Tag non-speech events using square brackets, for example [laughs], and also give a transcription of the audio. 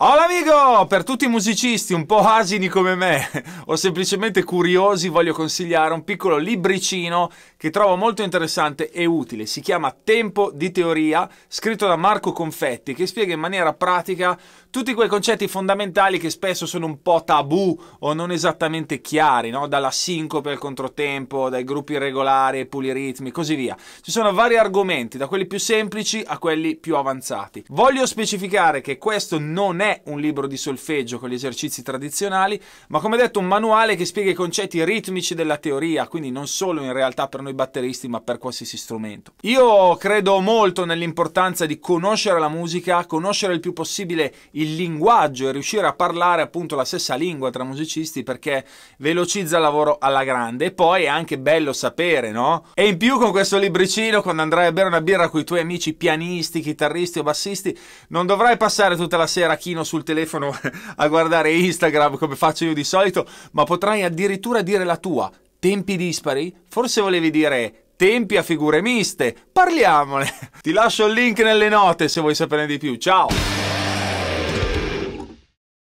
Hola amico! Per tutti i musicisti un po' asini come me [laughs] o semplicemente curiosi voglio consigliare un piccolo libricino che trovo molto interessante e utile. Si chiama Tempo di teoria, scritto da Marco Confetti, che spiega in maniera pratica tutti quei concetti fondamentali che spesso sono un po' tabù o non esattamente chiari, no? dalla sincope al controtempo, dai gruppi irregolari ai poliritmi, così via. Ci sono vari argomenti, da quelli più semplici a quelli più avanzati. Voglio specificare che questo non è è un libro di solfeggio con gli esercizi tradizionali, ma come detto un manuale che spiega i concetti ritmici della teoria, quindi non solo in realtà per noi batteristi, ma per qualsiasi strumento. Io credo molto nell'importanza di conoscere la musica, conoscere il più possibile il linguaggio e riuscire a parlare appunto la stessa lingua tra musicisti perché velocizza il lavoro alla grande e poi è anche bello sapere, no? E in più con questo libricino quando andrai a bere una birra con i tuoi amici pianisti, chitarristi o bassisti, non dovrai passare tutta la sera a chi tappino sul telefono [laughs] a guardare Instagram come faccio io di solito, ma potrai addirittura dire la tua. Tempi dispari? Forse volevi dire tempi a figure miste. Parliamone. [laughs] Ti lascio il link nelle note se vuoi saperne di più. Ciao!